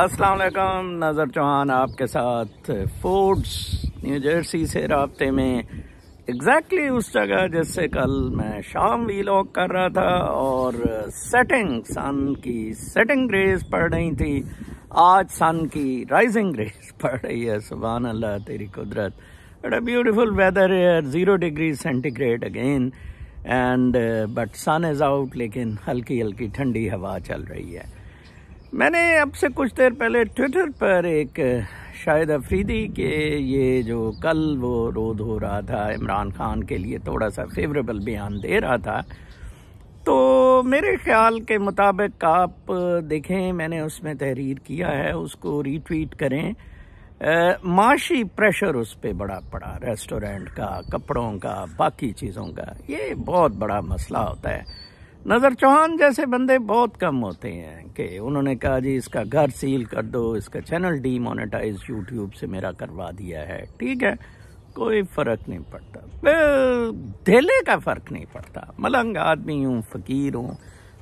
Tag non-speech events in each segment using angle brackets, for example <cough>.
अस्सलाम वालेकुम नज़र चौहान आपके साथ फोर्ड्स न्यू जर्सी से रबते में एग्जैक्टली exactly उस जगह जिससे कल मैं शाम वीलॉग कर रहा था और सेटिंग सन की सेटिंग रेज पड़ रही थी आज सन की राइजिंग रेज <laughs> पड़ रही है सुबह अल्लाह तेरी कुदरत बट ब्यूटीफुल ब्यूटिफुल वेदर है zero degree centigrade again and but sun is out लेकिन हल्की हल्की ठंडी हवा चल रही है मैंने अब से कुछ देर पहले ट्विटर पर एक शाहिद अफरीदी के ये जो कल वो रोध हो रहा था इमरान खान के लिए थोड़ा सा फेवरेबल बयान दे रहा था तो मेरे ख्याल के मुताबिक आप देखें मैंने उसमें तहरीर किया है उसको रीट्वीट करें माशी प्रेशर उस पर बड़ा पड़ा रेस्टोरेंट का कपड़ों का बाकी चीज़ों का ये बहुत बड़ा मसला होता है नज़र चौहान जैसे बंदे बहुत कम होते हैं कि उन्होंने कहा जी इसका घर सील कर दो इसका चैनल डीमोनेटाइज यूट्यूब से मेरा करवा दिया है ठीक है कोई फ़र्क नहीं पड़ता धेले का फ़र्क नहीं पड़ता मलंग आदमी हूँ फ़कीर हूँ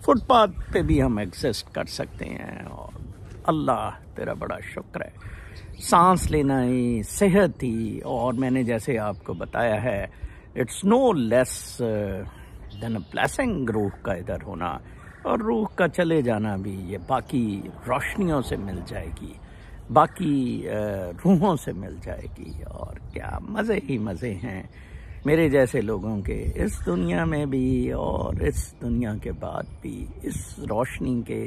फुटपाथ पे भी हम एग्जिस्ट कर सकते हैं और अल्लाह तेरा बड़ा शुक्र है सांस लेना ही सेहत ही और मैंने जैसे आपको बताया है it's no less than blessing रूह का इधर होना और रूह का चले जाना भी ये बाकी रोशनियों से मिल जाएगी बाकी रूहों से मिल जाएगी और क्या मज़े ही मज़े हैं मेरे जैसे लोगों के इस दुनिया में भी और इस दुनिया के बाद भी इस रोशनी के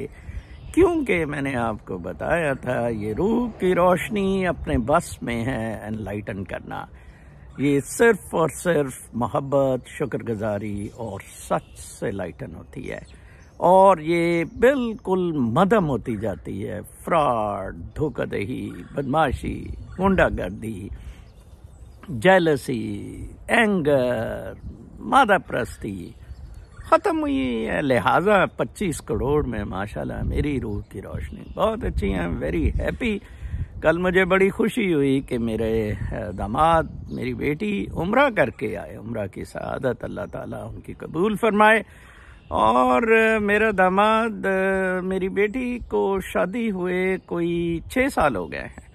क्योंकि मैंने आपको बताया था ये रूह की रोशनी अपने बस में है एनलाइटन करना ये सिर्फ और सिर्फ मोहब्बत शुक्रगुजारी और सच से लाइटन होती है और ये बिल्कुल मदम होती जाती है फ्रॉड धोखादही बदमाशी गुंडागर्दी जेलसी एंगर मादा प्रस्ती ख़त्म हुई है लिहाजा 25 करोड़ में माशाल्लाह मेरी रूह की रोशनी बहुत अच्छी है वेरी हैप्पी कल मुझे बड़ी खुशी हुई कि मेरे दामाद मेरी बेटी उम्र करके आए उम्र की शहादत अल्लाह ताला उनकी कबूल फरमाए और मेरा दामाद मेरी बेटी को शादी हुए कोई छः साल हो गए हैं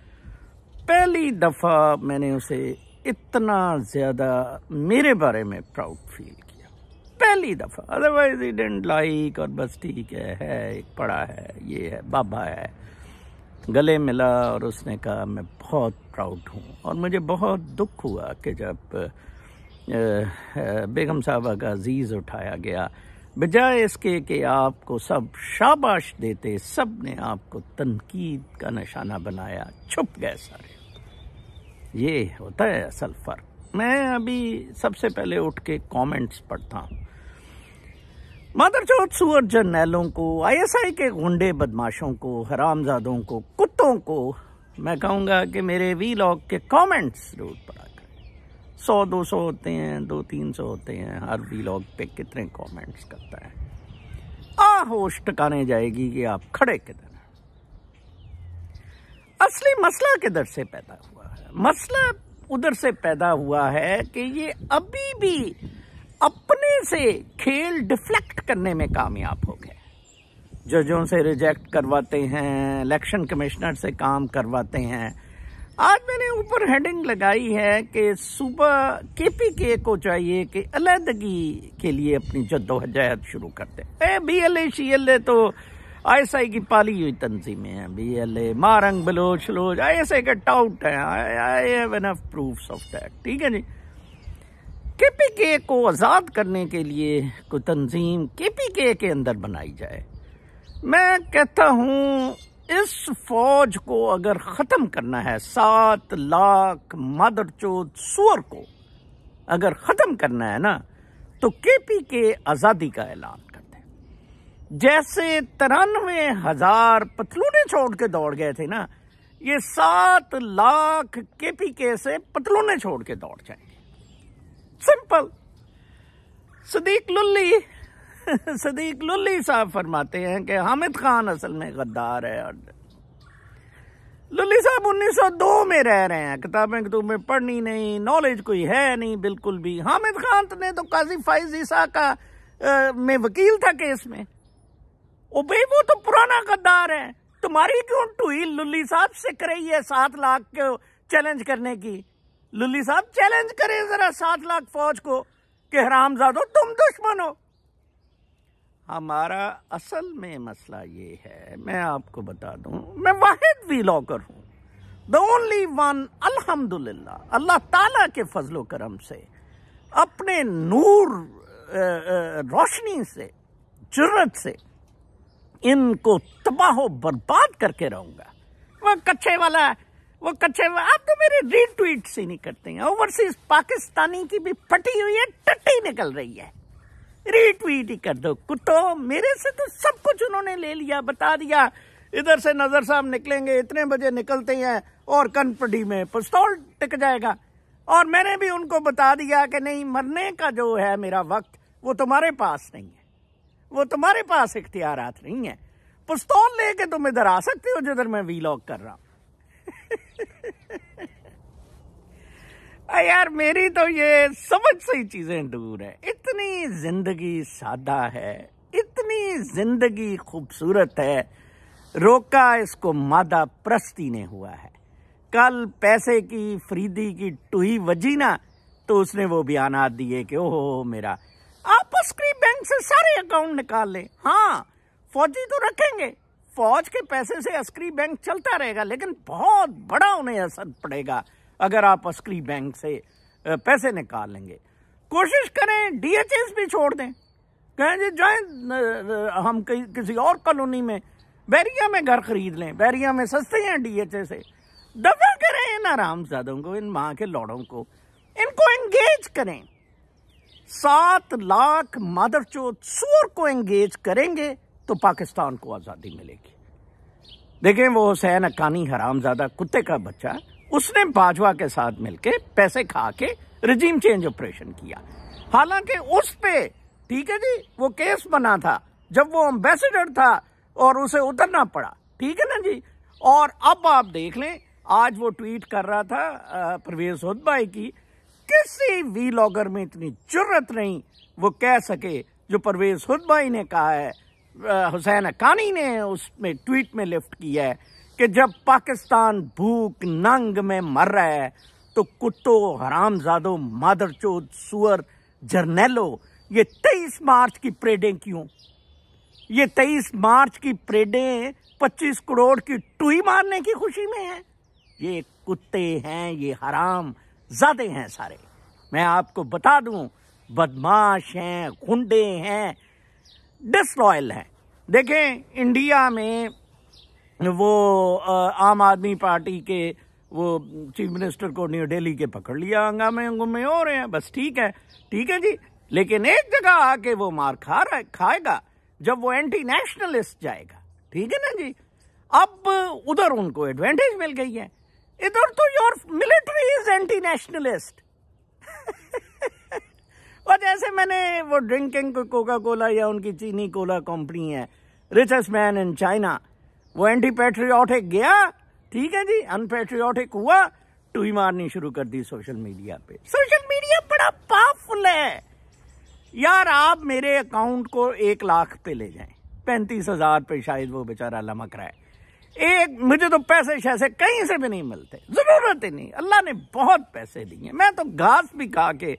पहली दफ़ा मैंने उसे इतना ज़्यादा मेरे बारे में प्राउड फील किया पहली दफ़ा अदरवाइज ही डेंट लाइक और बस ठीक है, है एक पड़ा है ये है बाबा है गले मिला और उसने कहा मैं बहुत प्राउड हूँ और मुझे बहुत दुख हुआ कि जब बेगम साहबा का अजीज़ उठाया गया बजाय इसके कि आपको सब शाबाश देते सब ने आपको तनकीद का निशाना बनाया छुप गए सारे ये होता है असल फ़र्क मैं अभी सबसे पहले उठ के कॉमेंट्स पढ़ता हूँ मदरचौथ सुअर जर्नैलों को आईएसआई के गुंडे बदमाशों को हरामजादों को कुत्तों को मैं कहूंगा कि मेरे वी लॉग के कमेंट्स जरूर पढ़ा करें सौ दो सौ होते हैं दो तीन सौ होते हैं हर वी लॉग पे कितने कमेंट्स करता है आ होश टकाने जाएगी कि आप खड़े किधर हैं असली मसला किधर से पैदा हुआ है मसला उधर से पैदा हुआ है कि ये अभी भी अपने से खेल डिफ्लेक्ट करने में कामयाब हो गए जजों से रिजेक्ट करवाते हैं इलेक्शन कमिश्नर से काम करवाते हैं आज मैंने ऊपर हेडिंग लगाई है कि सुबह केपीके को चाहिए कि अलहदगी के लिए अपनी जद्दोजहद शुरू कर दें बी एल ए शी एल ए तो आई एस आई की पाली हुई तंजीमें हैं B L A Mahrang Baloch लोच आई एस आई का टाउट है I have enough proofs of that ठीक है जी के पी के को आज़ाद करने के लिए कोई तंजीम के पी के अंदर बनाई जाए मैं कहता हूँ इस फौज को अगर ख़त्म करना है सात लाख मदर चौथ सुअर को अगर ख़त्म करना है ना तो के पी के आज़ादी का ऐलान कर दें जैसे तिरानवे हज़ार पतलूने छोड़ के दौड़ गए थे ना ये सात लाख के पी के से पतलूने छोड़ के दौड़ जाए सिंपल सदीक लुल्ली <laughs> सदीक लुल्ली साहब फरमाते हैं कि हामिद खान असल में गद्दार है और लुल्ली साहब 1902 में रह रहे हैं किताबें किताबें पढ़नी नहीं नॉलेज कोई है नहीं बिल्कुल भी हामिद खान तो ने तो काजी फाइज ईसा का आ, में वकील था केस में ओ भाई वो तो पुराना गद्दार है तुम्हारी क्यों टू लुल्ली साहब सीख रही है सात लाख चैलेंज करने की लुल्ली साहब चैलेंज करें जरा सात लाख फौज को कि हरामजादो तुम दुश्मन हो हमारा असल में मसला ये है मैं आपको बता दूं मैं वाहिद लॉकर हूं द ओनली वन अल्हम्दुलिल्लाह अल्लाह ताला के फजलो करम से अपने नूर रोशनी से जुर्रत से इनको तबाह बर्बाद करके रहूंगा वह कच्चे वाला है वो कच्चे आप तो मेरे रीट्वीट से नहीं करते हैं ओवरसीज पाकिस्तानी की भी फटी हुई है टट्टी निकल रही है रीट्वीट ही कर दो कुत्तो मेरे से तो सब कुछ उन्होंने ले लिया बता दिया इधर से नजर साहब निकलेंगे इतने बजे निकलते हैं और कनपड़ी में पिस्तौल टिक जाएगा और मैंने भी उनको बता दिया कि नहीं मरने का जो है मेरा वक्त वो तुम्हारे पास नहीं है वो तुम्हारे पास इख्तियार नहीं है पिस्तौल लेके तुम इधर आ सकते हो जिधर मैं वीलॉग कर रहा हूँ यार मेरी तो ये समझ सही चीज़ें दूर है इतनी ज़िंदगी सादा है इतनी ज़िंदगी खूबसूरत है रोका इसको मादा प्रस्ती ने हुआ है कल पैसे की फरीदी की टूही वजी ना तो उसने वो बयान दिए कि ओहो मेरा आप उसकी बैंक से सारे अकाउंट निकाल ले हाँ फौजी तो रखेंगे फौज के पैसे से अस्करी बैंक चलता रहेगा लेकिन बहुत बड़ा उन्हें असर पड़ेगा अगर आप अस्करी बैंक से पैसे निकाल लेंगे कोशिश करें डीएचएस भी छोड़ दें कहें जी जाए हम कि, किसी और कॉलोनी में बैरिया में घर खरीद लें बैरिया में सस्ते हैं डीएचए से दफा करें इन आरामजादों को इन माँ के लौड़ों को इनको एंगेज करें सात लाख मादर चौथ सूर को एंगेज करेंगे तो पाकिस्तान को आज़ादी मिलेगी देखें वो हुसैन अकानी हरामजादा कुत्ते का बच्चा उसने बाजवा के साथ मिलकर पैसे खा के रिजीम चेंज ऑपरेशन किया हालांकि उस पे ठीक है जी वो केस बना था जब वो एम्बेसडर था और उसे उतरना पड़ा ठीक है ना जी और अब आप देख लें आज वो ट्वीट कर रहा था परवेज भाई की किसी वी लॉगर में इतनी जरूरत नहीं वो कह सके जो परवेज भाई ने कहा है हुसैन अकानी ने उसमें ट्वीट में लिफ्ट किया है कि जब पाकिस्तान भूख नंग में मर रहा है तो कुत्तो हरामजादो मादरचोद सुअर जर्नेलो ये तेईस मार्च की परेडें क्यों ये तेईस मार्च की परेडें पच्चीस करोड़ की टुई मारने की खुशी में है ये कुत्ते हैं ये हराम ज्यादे हैं सारे मैं आपको बता दूं बदमाश हैं गुंडे हैं डिसलॉयल हैं देखें इंडिया में वो आम आदमी पार्टी के वो चीफ मिनिस्टर को न्यू दिल्ली के पकड़ लिया हंगामे हंगुमे हो रहे हैं बस ठीक है ठीक है जी लेकिन एक जगह आके वो मार खा रहा खाएगा जब वो एंटी नेशनलिस्ट जाएगा ठीक है ना जी अब उधर उनको एडवांटेज मिल गई है इधर तो your military is anti nationalist और जैसे मैंने वो ड्रिंकिंग कोका कोला या उनकी चीनी कोला कंपनी है रिचेस्ट मैन इन चाइना वो एंटी पेट्रियाटिक गया ठीक है जी अनपेट्रियाटिक हुआ टूई मारनी शुरू कर दी सोशल मीडिया पे सोशल मीडिया बड़ा पावरफुल है यार आप मेरे अकाउंट को एक लाख पे ले जाएं पैंतीस हजार पे शायद वो बेचारा लमक रहा है एक मुझे तो पैसे शैसे कहीं से भी नहीं मिलते जरूरत ही नहीं अल्लाह ने बहुत पैसे दिए मैं तो घास भी खा के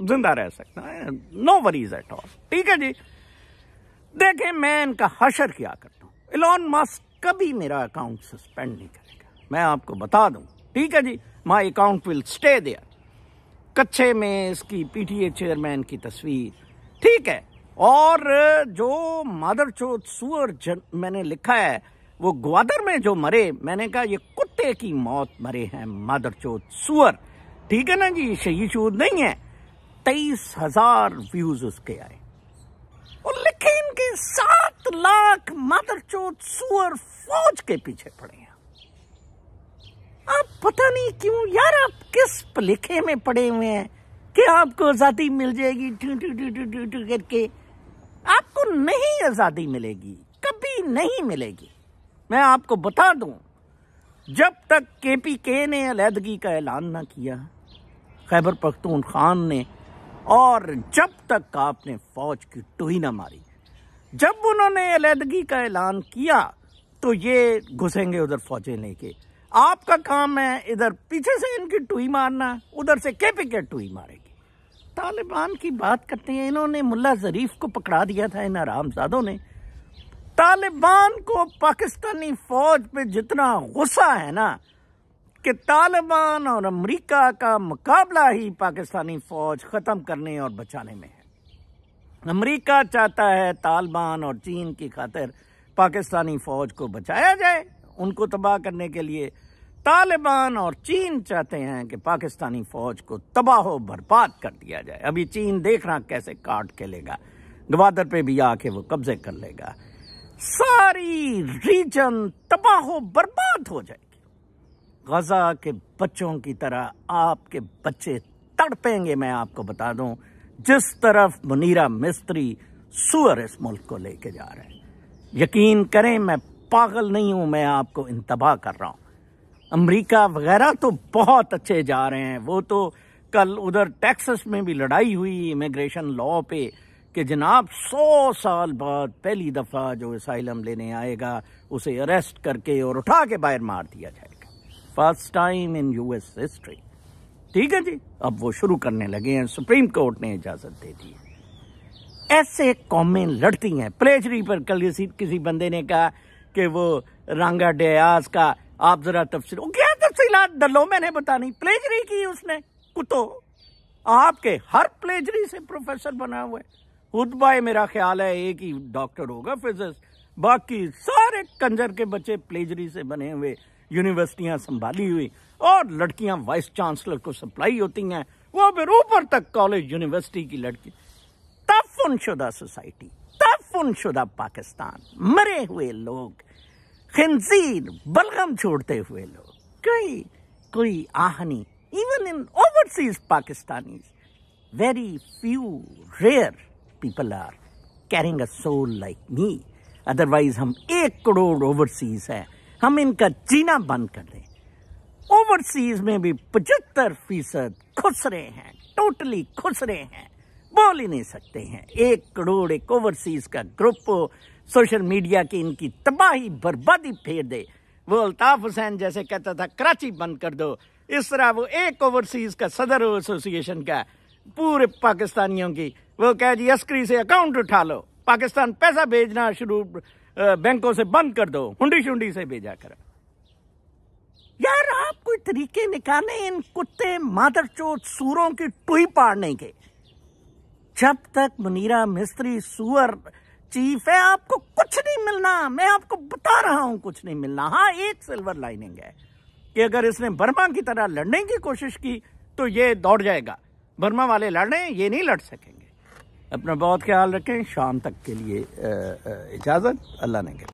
जिंदा रह सकता नो वरीज एट ऑल ठीक है जी देखें मैं इनका हशर क्या करता इलॉन मस्क कभी मेरा अकाउंट सस्पेंड नहीं करेगा मैं आपको बता दूं ठीक है जी my account will stay there कच्चे में इसकी पीटीए चेयरमैन की तस्वीर ठीक है और जो मादर चोत सुअर जन मैंने लिखा है वो ग्वादर में जो मरे मैंने कहा ये कुत्ते की मौत मरे हैं मादर चोत सुअर ठीक है ना जी शहीद शूद नहीं है तेईस हजार व्यूज उसके आए और लेकिन के सात लाख चोट सुअर फौज के पीछे पड़े हैं आप पता नहीं क्यों यार आप किस पलेखे में पड़े हुए हैं कि आपको आजादी मिल जाएगी टू टू टू टू टू टू करके आपको नहीं आजादी मिलेगी कभी नहीं मिलेगी मैं आपको बता दूं जब तक केपीके के ने अलहदगी का ऐलान ना किया खैबर पख्तून खान ने और जब तक आपने फौज की टोही ना मारी जब उन्होंने अलीदगी का ऐलान किया तो ये घुसेंगे उधर फौजें लेके आपका काम है इधर पीछे से इनकी टुई मारना उधर से पे के टुई मारेगी तालिबान की बात करते हैं इन्होंने मुल्ला जरीफ को पकड़ा दिया था इन आरामजादों ने तालिबान को पाकिस्तानी फौज पे जितना गुस्सा है ना कि तालिबान और अमेरिका का मुकाबला ही पाकिस्तानी फौज ख़त्म करने और बचाने में है अमेरिका चाहता है तालिबान और चीन की खातिर पाकिस्तानी फौज को बचाया जाए उनको तबाह करने के लिए तालिबान और चीन चाहते हैं कि पाकिस्तानी फौज को तबाह बर्बाद कर दिया जाए अभी चीन देख रहा कैसे काट के लेगा गवादर पे भी आके वो कब्जे कर लेगा सारी रीजन तबाह बर्बाद हो जाए गज़ा के बच्चों की तरह आपके बच्चे तड़पेंगे मैं आपको बता दूं जिस तरफ मुनीरा मिस्त्री सुअर इस मुल्क को लेके जा रहे हैं यकीन करें मैं पागल नहीं हूं मैं आपको इंतबाह कर रहा हूं अमेरिका वगैरह तो बहुत अच्छे जा रहे हैं वो तो कल उधर टेक्सस में भी लड़ाई हुई इमिग्रेशन लॉ पे कि जनाब सौ साल बाद पहली दफ़ा जो असाइलम लेने आएगा उसे अरेस्ट करके और उठा के बाहर मार दिया जाए first time in US history ठीक है जी अब वो शुरू करने लगे हैं सुप्रीम कोर्ट ने इजाजत दे दी ऐसे कौमें लड़ती हैं प्लेजरी पर कल किसी बंदे ने कहा कि वो रंगा डेयास का आप जरा तफसील क्या तफसीलात दलों मैंने बतानी प्लेजरी की उसने कुतो आपके हर प्लेजरी से प्रोफेसर बना हुआ है खुद खुदबाए मेरा ख्याल है एक ही डॉक्टर होगा फिजिस्ट बाकी सारे कंजर के बच्चे प्लेजरी से बने हुए यूनिवर्सिटियां संभाली हुई और लड़कियां वाइस चांसलर को सप्लाई होती हैं वो फिर ऊपर तक कॉलेज यूनिवर्सिटी की लड़की उन शुदा सोसाइटी उन शुदा पाकिस्तान मरे हुए लोग खिंजीर बलगम छोड़ते हुए लोग कई कोई आहनी even in overseas Pakistani very few rare people are carrying a soul like me otherwise हम एक करोड़ ओवरसीज हैं हम इनका जीना बंद कर दें ओवरसीज में भी पचहत्तर फीसद खुसरे हैं टोटली रहे हैं बोल ही नहीं सकते हैं एक करोड़ एक ओवरसीज का ग्रुप सोशल मीडिया की इनकी तबाही बर्बादी फेर दे वो अल्ताफ हुसैन जैसे कहता था कराची बंद कर दो इस तरह वो एक ओवरसीज का सदर एसोसिएशन का पूरे पाकिस्तानियों की वो कह जी अस्करी से अकाउंट उठा लो पाकिस्तान पैसा भेजना शुरू बैंकों से बंद कर दो हुंडी शुंडी से भेजा कर यार आप कोई तरीके निकाले इन कुत्ते मादर चोट सूरों की टुही पाड़ने के जब तक मुनीरा मिस्त्री सुअर चीफ है आपको कुछ नहीं मिलना मैं आपको बता रहा हूं कुछ नहीं मिलना हाँ एक सिल्वर लाइनिंग है कि अगर इसने बर्मा की तरह लड़ने की कोशिश की तो ये दौड़ जाएगा बर्मा वाले लड़ने ये नहीं लड़ सकेंगे अपना बहुत ख्याल रखें शाम तक के लिए इजाज़त अल्लाह ने